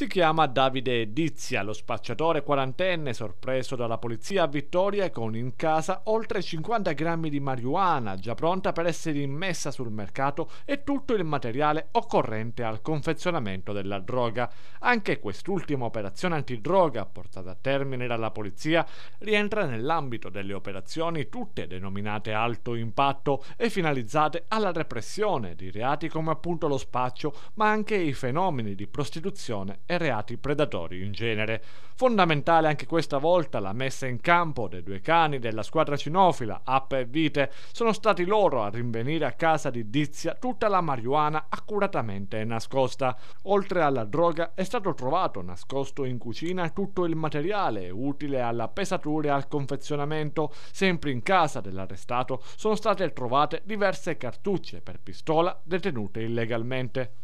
Si chiama Davide Dizia, lo spacciatore quarantenne sorpreso dalla polizia a Vittoria con in casa oltre 50 grammi di marijuana già pronta per essere immessa sul mercato e tutto il materiale occorrente al confezionamento della droga. Anche quest'ultima operazione antidroga portata a termine dalla polizia rientra nell'ambito delle operazioni tutte denominate alto impatto e finalizzate alla repressione di reati come appunto lo spaccio ma anche i fenomeni di prostituzione e reati predatori in genere. Fondamentale anche questa volta la messa in campo dei due cani della squadra cinofila, App e Vite, sono stati loro a rinvenire a casa di Dizia tutta la marijuana accuratamente nascosta. Oltre alla droga è stato trovato nascosto in cucina tutto il materiale utile alla pesatura e al confezionamento. Sempre in casa dell'arrestato sono state trovate diverse cartucce per pistola detenute illegalmente.